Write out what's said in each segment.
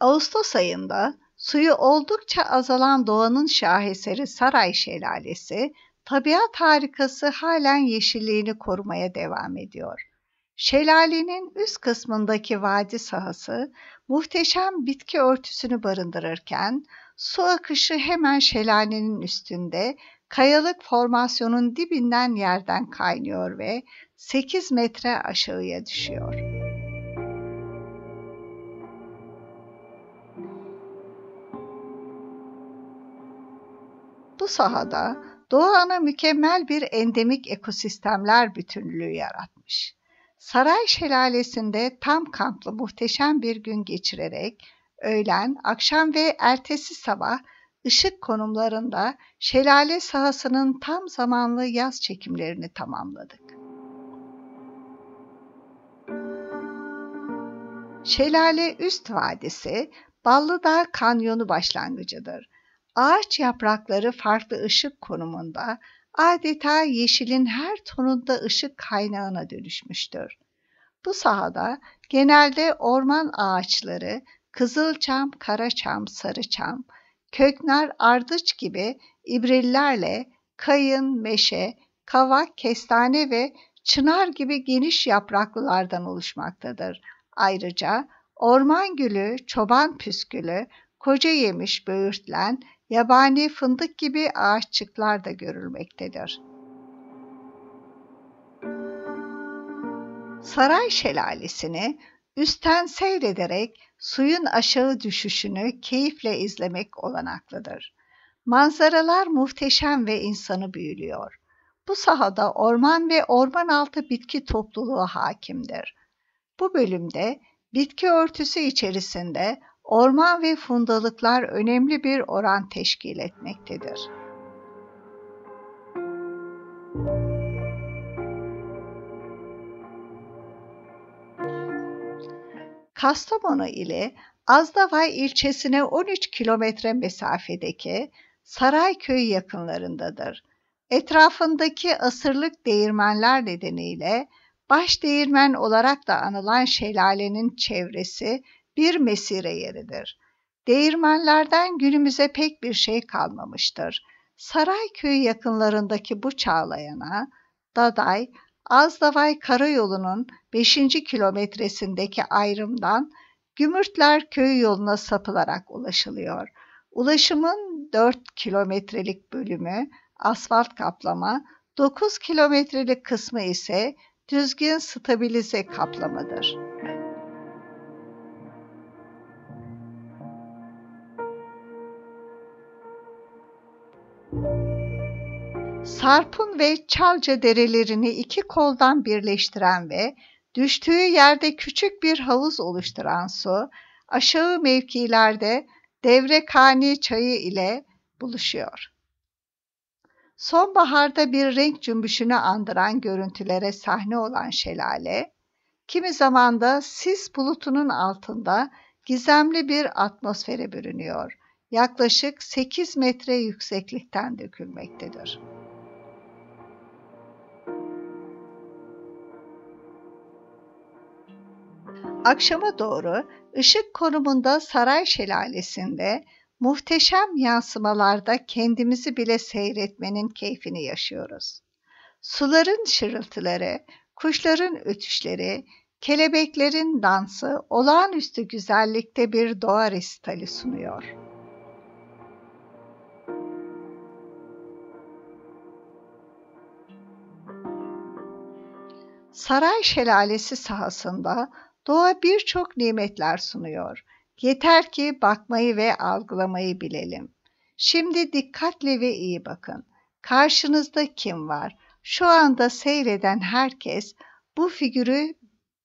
Ağustos ayında suyu oldukça azalan doğanın şaheseri Saray Şelalesi, tabiat harikası halen yeşilliğini korumaya devam ediyor. Şelalenin üst kısmındaki vadi sahası muhteşem bitki örtüsünü barındırırken su akışı hemen şelalenin üstünde kayalık formasyonun dibinden yerden kaynıyor ve 8 metre aşağıya düşüyor. Bu sahada Doğu Ana mükemmel bir endemik ekosistemler bütünlüğü yaratmış. Saray Şelalesi'nde tam kamplı muhteşem bir gün geçirerek öğlen, akşam ve ertesi sabah ışık konumlarında şelale sahasının tam zamanlı yaz çekimlerini tamamladık. Şelale Üst Vadisi Ballıdağ Kanyonu başlangıcıdır Ağaç yaprakları farklı ışık konumunda adeta yeşilin her tonunda ışık kaynağına dönüşmüştür. Bu sahada genelde orman ağaçları, kızılçam, karaçam, sarıçam, köknar, ardıç gibi ibrillerle kayın, meşe, kavak, kestane ve çınar gibi geniş yapraklılardan oluşmaktadır. Ayrıca orman gülü, çoban püskülü, koca yemiş böğürtlen, yabani fındık gibi ağaççıklar da görülmektedir. Saray şelalesini üstten seyrederek suyun aşağı düşüşünü keyifle izlemek olanaklıdır. Manzaralar muhteşem ve insanı büyülüyor. Bu sahada orman ve orman altı bitki topluluğu hakimdir. Bu bölümde bitki örtüsü içerisinde orman ve fundalıklar önemli bir oran teşkil etmektedir. Kastamonu ile Azdavay ilçesine 13 kilometre mesafedeki Sarayköy yakınlarındadır. Etrafındaki asırlık değirmenler nedeniyle baş değirmen olarak da anılan şelalenin çevresi bir mesire yeridir. Değirmenlerden günümüze pek bir şey kalmamıştır. Sarayköy yakınlarındaki bu çağlayana, Daday, Azdavay Karayolu'nun 5. kilometresindeki ayrımdan Gümürtler köyü yoluna sapılarak ulaşılıyor. Ulaşımın 4 kilometrelik bölümü asfalt kaplama, 9 kilometrelik kısmı ise düzgün stabilize kaplamadır. Sarp'ın ve Çalca derelerini iki koldan birleştiren ve düştüğü yerde küçük bir havuz oluşturan su, aşağı mevkilerde Devrekani çayı ile buluşuyor. Sonbaharda bir renk cümbüşünü andıran görüntülere sahne olan şelale, kimi zaman da sis bulutunun altında gizemli bir atmosfere bürünüyor. Yaklaşık 8 metre yükseklikten dökülmektedir. Akşama doğru ışık konumunda saray şelalesinde muhteşem yansımalarda kendimizi bile seyretmenin keyfini yaşıyoruz. Suların şırıltıları, kuşların ötüşleri, kelebeklerin dansı olağanüstü güzellikte bir doğa resitali sunuyor. Saray şelalesi sahasında Doğa birçok nimetler sunuyor. Yeter ki bakmayı ve algılamayı bilelim. Şimdi dikkatle ve iyi bakın. Karşınızda kim var? Şu anda seyreden herkes bu figürü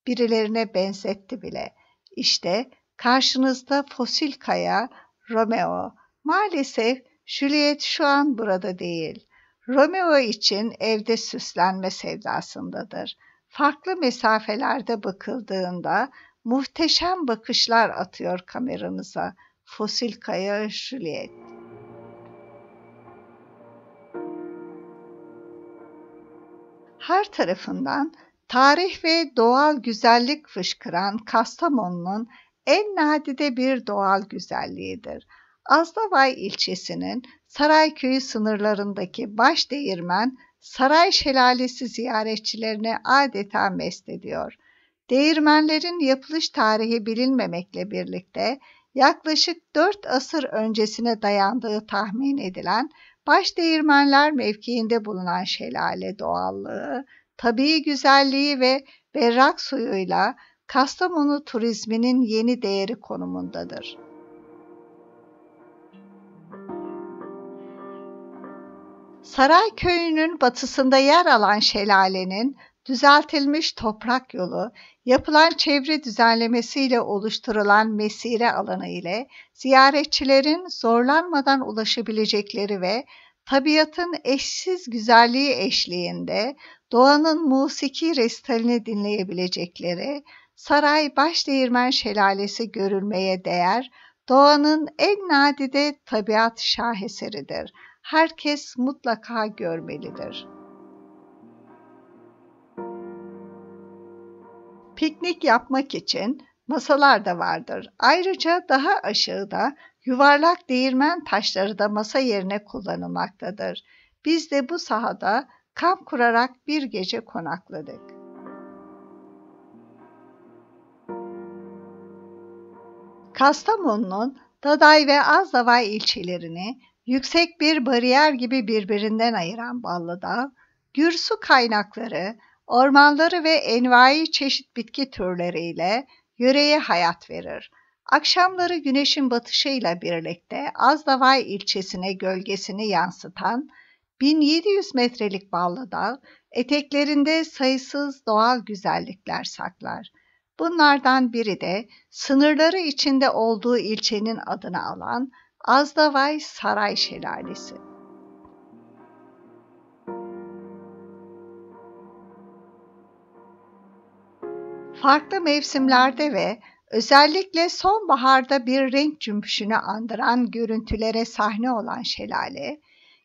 birilerine benzetti bile. İşte karşınızda fosil kaya Romeo. Maalesef Juliet şu an burada değil. Romeo için evde süslenme sevdasındadır farklı mesafelerde bakıldığında muhteşem bakışlar atıyor kameramıza. Fosil Kaya Juliet. Her tarafından tarih ve doğal güzellik fışkıran Kastamonu'nun en nadide bir doğal güzelliğidir. Azdavay ilçesinin Sarayköy sınırlarındaki baş değirmen saray şelalesi ziyaretçilerine adeta mest ediyor. Değirmenlerin yapılış tarihi bilinmemekle birlikte yaklaşık 4 asır öncesine dayandığı tahmin edilen baş değirmenler mevkiinde bulunan şelale doğallığı, tabii güzelliği ve berrak suyuyla Kastamonu turizminin yeni değeri konumundadır. Saray köyünün batısında yer alan şelalenin düzeltilmiş toprak yolu, yapılan çevre düzenlemesiyle oluşturulan mesire alanı ile ziyaretçilerin zorlanmadan ulaşabilecekleri ve tabiatın eşsiz güzelliği eşliğinde doğanın musiki restalini dinleyebilecekleri Saray Başdeğirmen Şelalesi görülmeye değer, doğanın en nadide tabiat şaheseridir.'' herkes mutlaka görmelidir. Piknik yapmak için masalar da vardır. Ayrıca daha aşağıda yuvarlak değirmen taşları da masa yerine kullanılmaktadır. Biz de bu sahada kamp kurarak bir gece konakladık. Kastamonu'nun Daday ve Azdavay ilçelerini yüksek bir bariyer gibi birbirinden ayıran Ballı'da, gür su kaynakları, ormanları ve envai çeşit bitki türleriyle yöreye hayat verir. Akşamları güneşin batışıyla birlikte Azdavay ilçesine gölgesini yansıtan 1700 metrelik Ballıdağ eteklerinde sayısız doğal güzellikler saklar. Bunlardan biri de sınırları içinde olduğu ilçenin adını alan Azdavay Saray Şelalesi. Farklı mevsimlerde ve özellikle sonbaharda bir renk cümbüşünü andıran görüntülere sahne olan şelale,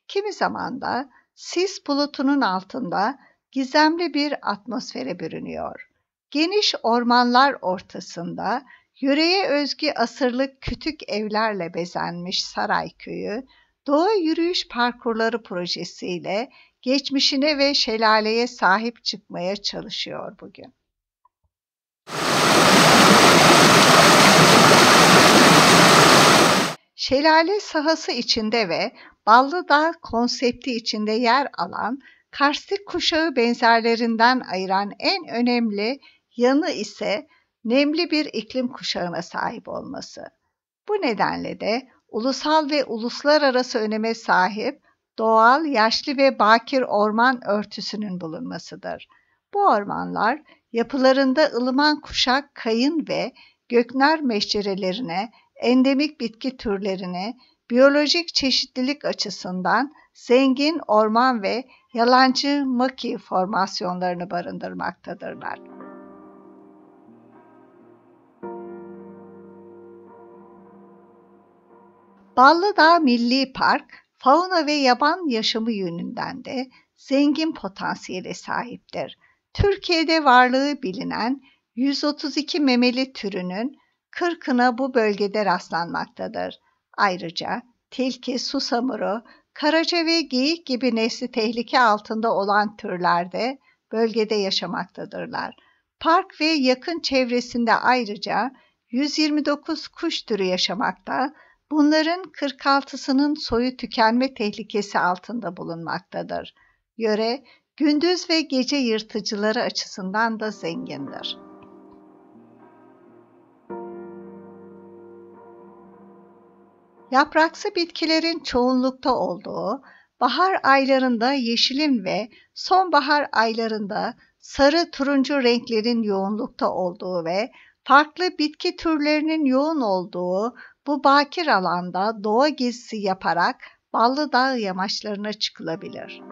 kimi zaman da sis bulutunun altında gizemli bir atmosfere bürünüyor. Geniş ormanlar ortasında Yöreye özgü asırlık kütük evlerle bezenmiş Köyü, Doğa Yürüyüş Parkurları projesiyle geçmişine ve şelaleye sahip çıkmaya çalışıyor bugün. Şelale sahası içinde ve Ballı Dağ konsepti içinde yer alan karstik kuşağı benzerlerinden ayıran en önemli yanı ise nemli bir iklim kuşağına sahip olması. Bu nedenle de ulusal ve uluslararası öneme sahip doğal, yaşlı ve bakir orman örtüsünün bulunmasıdır. Bu ormanlar yapılarında ılıman kuşak, kayın ve göknar meşcerelerine, endemik bitki türlerine, biyolojik çeşitlilik açısından zengin orman ve yalancı maki formasyonlarını barındırmaktadırlar. Ballıdağ Milli Park, fauna ve yaban yaşamı yönünden de zengin potansiyele sahiptir. Türkiye'de varlığı bilinen 132 memeli türünün 40'ına bu bölgede rastlanmaktadır. Ayrıca tilki, susamuru, karaca ve geyik gibi nesli tehlike altında olan türler de bölgede yaşamaktadırlar. Park ve yakın çevresinde ayrıca 129 kuş türü yaşamakta, Bunların 46'sının soyu tükenme tehlikesi altında bulunmaktadır. Yöre, gündüz ve gece yırtıcıları açısından da zengindir. Yapraksı bitkilerin çoğunlukta olduğu, bahar aylarında yeşilin ve sonbahar aylarında sarı turuncu renklerin yoğunlukta olduğu ve farklı bitki türlerinin yoğun olduğu bu bakir alanda doğa gezisi yaparak Ballı Dağ yamaçlarına çıkılabilir.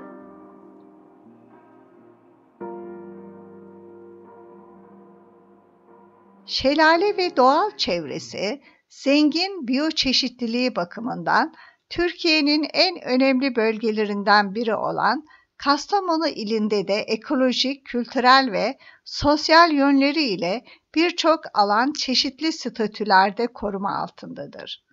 Şelale ve doğal çevresi zengin biyoçeşitliliği bakımından Türkiye'nin en önemli bölgelerinden biri olan Kastamonu ilinde de ekolojik, kültürel ve sosyal yönleri ile birçok alan çeşitli statülerde koruma altındadır.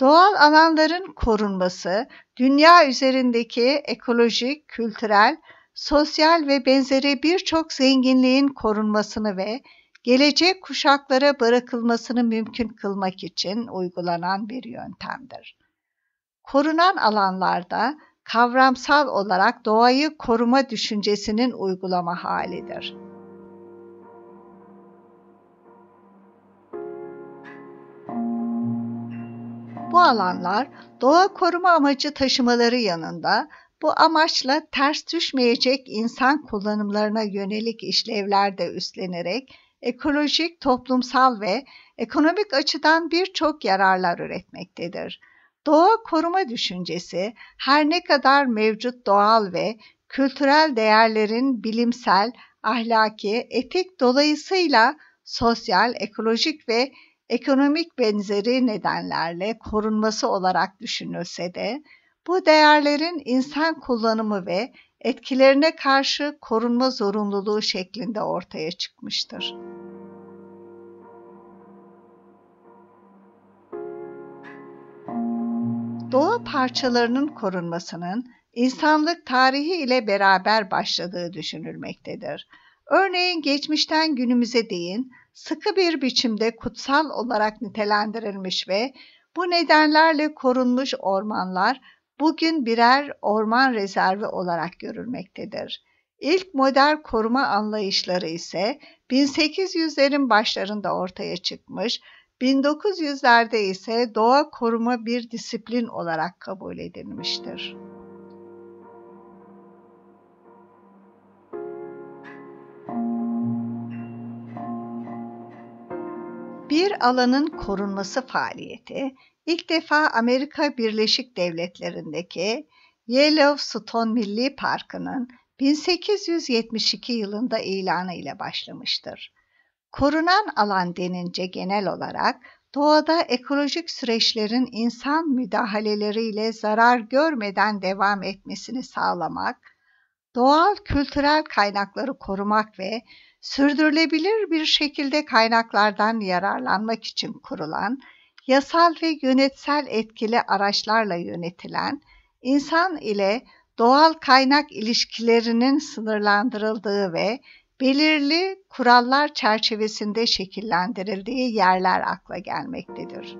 Doğal alanların korunması, dünya üzerindeki ekolojik, kültürel, sosyal ve benzeri birçok zenginliğin korunmasını ve gelecek kuşaklara bırakılmasını mümkün kılmak için uygulanan bir yöntemdir. Korunan alanlarda kavramsal olarak doğayı koruma düşüncesinin uygulama halidir. Bu alanlar doğa koruma amacı taşımaları yanında bu amaçla ters düşmeyecek insan kullanımlarına yönelik işlevler de üstlenerek ekolojik, toplumsal ve ekonomik açıdan birçok yararlar üretmektedir. Doğa koruma düşüncesi her ne kadar mevcut doğal ve kültürel değerlerin bilimsel, ahlaki, etik dolayısıyla sosyal, ekolojik ve ekonomik benzeri nedenlerle korunması olarak düşünülse de bu değerlerin insan kullanımı ve etkilerine karşı korunma zorunluluğu şeklinde ortaya çıkmıştır. Doğa parçalarının korunmasının insanlık tarihi ile beraber başladığı düşünülmektedir. Örneğin geçmişten günümüze değin sıkı bir biçimde kutsal olarak nitelendirilmiş ve bu nedenlerle korunmuş ormanlar bugün birer orman rezervi olarak görülmektedir. İlk modern koruma anlayışları ise 1800'lerin başlarında ortaya çıkmış, 1900'lerde ise doğa koruma bir disiplin olarak kabul edilmiştir. Bir alanın korunması faaliyeti ilk defa Amerika Birleşik Devletleri'ndeki Yellowstone Milli Parkı'nın 1872 yılında ilanı ile başlamıştır. Korunan alan denince genel olarak doğada ekolojik süreçlerin insan müdahaleleriyle zarar görmeden devam etmesini sağlamak, doğal kültürel kaynakları korumak ve sürdürülebilir bir şekilde kaynaklardan yararlanmak için kurulan, yasal ve yönetsel etkili araçlarla yönetilen, insan ile doğal kaynak ilişkilerinin sınırlandırıldığı ve belirli kurallar çerçevesinde şekillendirildiği yerler akla gelmektedir.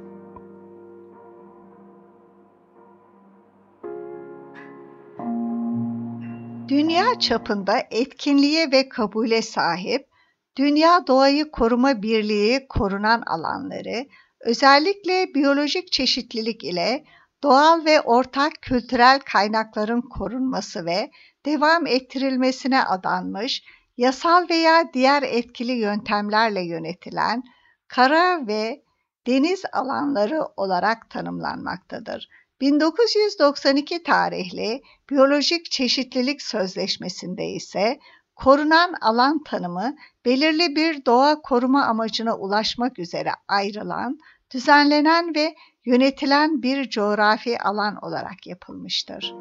Dünya çapında etkinliğe ve kabule sahip, Dünya Doğayı Koruma Birliği korunan alanları, özellikle biyolojik çeşitlilik ile doğal ve ortak kültürel kaynakların korunması ve devam ettirilmesine adanmış, yasal veya diğer etkili yöntemlerle yönetilen kara ve deniz alanları olarak tanımlanmaktadır. 1992 tarihli Biyolojik Çeşitlilik Sözleşmesi'nde ise korunan alan tanımı belirli bir doğa koruma amacına ulaşmak üzere ayrılan, düzenlenen ve yönetilen bir coğrafi alan olarak yapılmıştır.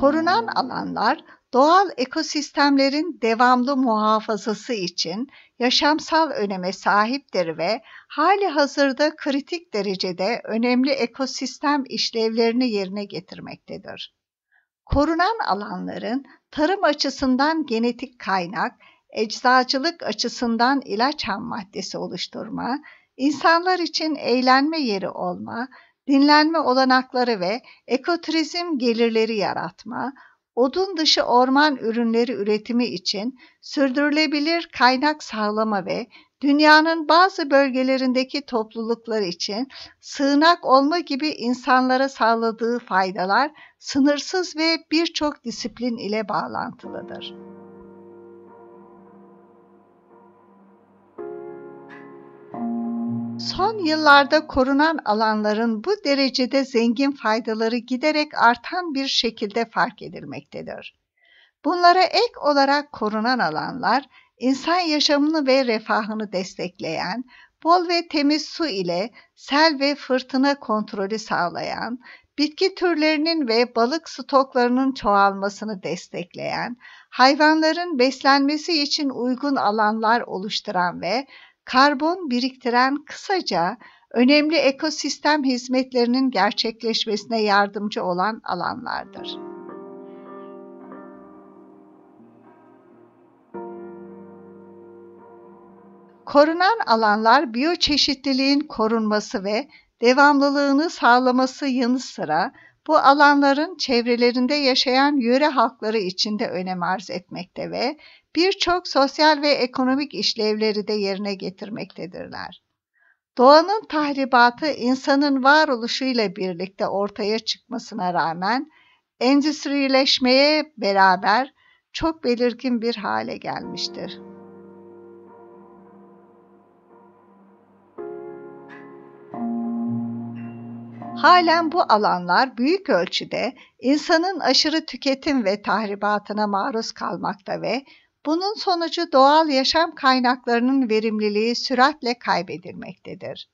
Korunan alanlar doğal ekosistemlerin devamlı muhafazası için yaşamsal öneme sahiptir ve hali hazırda kritik derecede önemli ekosistem işlevlerini yerine getirmektedir. Korunan alanların tarım açısından genetik kaynak, eczacılık açısından ilaç ham maddesi oluşturma, insanlar için eğlenme yeri olma, dinlenme olanakları ve ekoturizm gelirleri yaratma, odun dışı orman ürünleri üretimi için sürdürülebilir kaynak sağlama ve dünyanın bazı bölgelerindeki topluluklar için sığınak olma gibi insanlara sağladığı faydalar sınırsız ve birçok disiplin ile bağlantılıdır. Son yıllarda korunan alanların bu derecede zengin faydaları giderek artan bir şekilde fark edilmektedir. Bunlara ek olarak korunan alanlar, insan yaşamını ve refahını destekleyen, bol ve temiz su ile sel ve fırtına kontrolü sağlayan, bitki türlerinin ve balık stoklarının çoğalmasını destekleyen, hayvanların beslenmesi için uygun alanlar oluşturan ve karbon biriktiren kısaca önemli ekosistem hizmetlerinin gerçekleşmesine yardımcı olan alanlardır. Korunan alanlar biyoçeşitliliğin korunması ve devamlılığını sağlaması yanı sıra bu alanların çevrelerinde yaşayan yöre halkları için de önem arz etmekte ve birçok sosyal ve ekonomik işlevleri de yerine getirmektedirler. Doğanın tahribatı insanın varoluşuyla birlikte ortaya çıkmasına rağmen endüstrileşmeye beraber çok belirgin bir hale gelmiştir. Halen bu alanlar büyük ölçüde insanın aşırı tüketim ve tahribatına maruz kalmakta ve bunun sonucu doğal yaşam kaynaklarının verimliliği süratle kaybedilmektedir.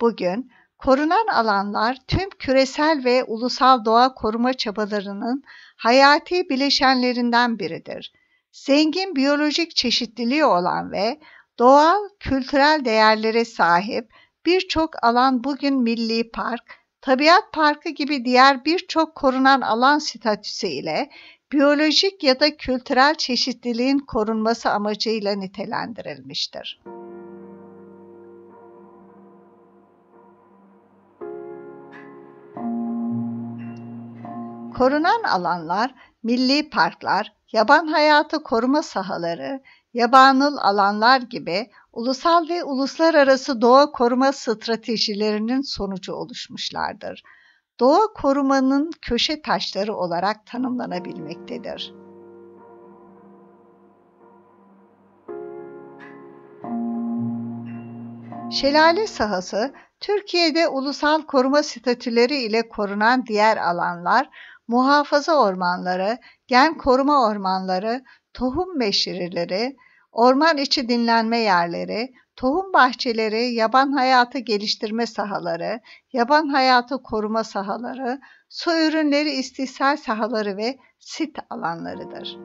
Bugün korunan alanlar tüm küresel ve ulusal doğa koruma çabalarının hayati bileşenlerinden biridir. Zengin biyolojik çeşitliliği olan ve doğal, kültürel değerlere sahip birçok alan bugün milli park, tabiat parkı gibi diğer birçok korunan alan statüsü ile biyolojik ya da kültürel çeşitliliğin korunması amacıyla nitelendirilmiştir. Korunan alanlar, milli parklar, yaban hayatı koruma sahaları, yabanıl alanlar gibi ulusal ve uluslararası doğa koruma stratejilerinin sonucu oluşmuşlardır. Doğa korumanın köşe taşları olarak tanımlanabilmektedir. Şelale sahası, Türkiye'de ulusal koruma statüleri ile korunan diğer alanlar, muhafaza ormanları, gen koruma ormanları, tohum meşirileri, orman içi dinlenme yerleri, tohum bahçeleri, yaban hayatı geliştirme sahaları, yaban hayatı koruma sahaları, su ürünleri istihsal sahaları ve sit alanlarıdır.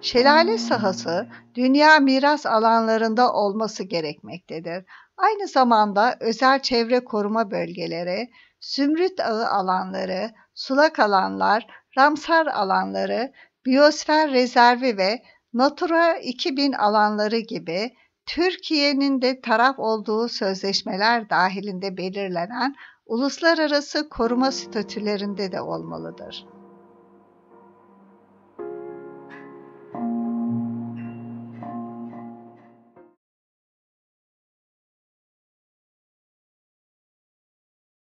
Şelale sahası dünya miras alanlarında olması gerekmektedir. Aynı zamanda özel çevre koruma bölgeleri, zümrüt ağı alanları, sulak alanlar Ramsar alanları, biyosfer rezervi ve Natura 2000 alanları gibi Türkiye'nin de taraf olduğu sözleşmeler dahilinde belirlenen uluslararası koruma statülerinde de olmalıdır.